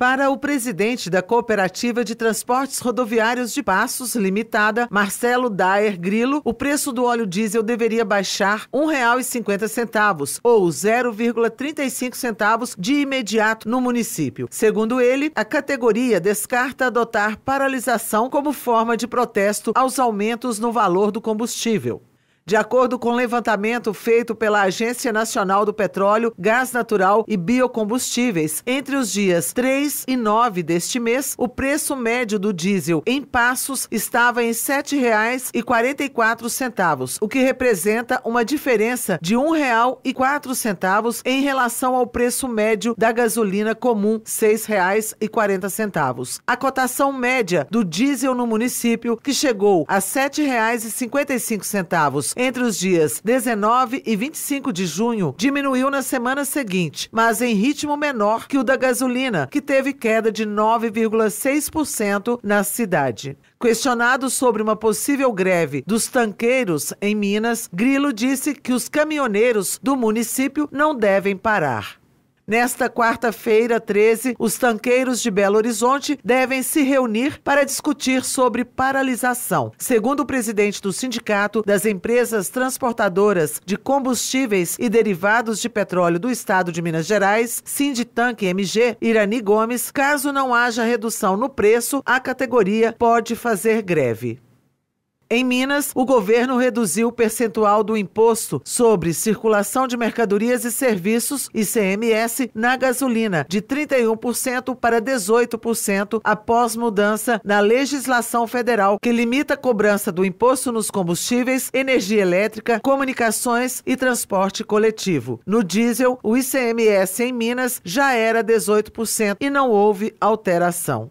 Para o presidente da Cooperativa de Transportes Rodoviários de Passos Limitada, Marcelo Daer Grilo, o preço do óleo diesel deveria baixar R$ 1,50 ou 0,35 centavos de imediato no município. Segundo ele, a categoria descarta adotar paralisação como forma de protesto aos aumentos no valor do combustível. De acordo com o um levantamento feito pela Agência Nacional do Petróleo, Gás Natural e Biocombustíveis, entre os dias 3 e 9 deste mês, o preço médio do diesel em Passos estava em R$ 7,44, o que representa uma diferença de R$ 1,04 em relação ao preço médio da gasolina comum, R$ 6,40. A cotação média do diesel no município, que chegou a R$ 7,55 entre os dias 19 e 25 de junho diminuiu na semana seguinte, mas em ritmo menor que o da gasolina, que teve queda de 9,6% na cidade. Questionado sobre uma possível greve dos tanqueiros em Minas, Grilo disse que os caminhoneiros do município não devem parar. Nesta quarta-feira, 13, os tanqueiros de Belo Horizonte devem se reunir para discutir sobre paralisação. Segundo o presidente do Sindicato das Empresas Transportadoras de Combustíveis e Derivados de Petróleo do Estado de Minas Gerais, Sinditanque MG, Irani Gomes, caso não haja redução no preço, a categoria pode fazer greve. Em Minas, o governo reduziu o percentual do imposto sobre circulação de mercadorias e serviços, ICMS, na gasolina, de 31% para 18% após mudança na legislação federal que limita a cobrança do imposto nos combustíveis, energia elétrica, comunicações e transporte coletivo. No diesel, o ICMS em Minas já era 18% e não houve alteração.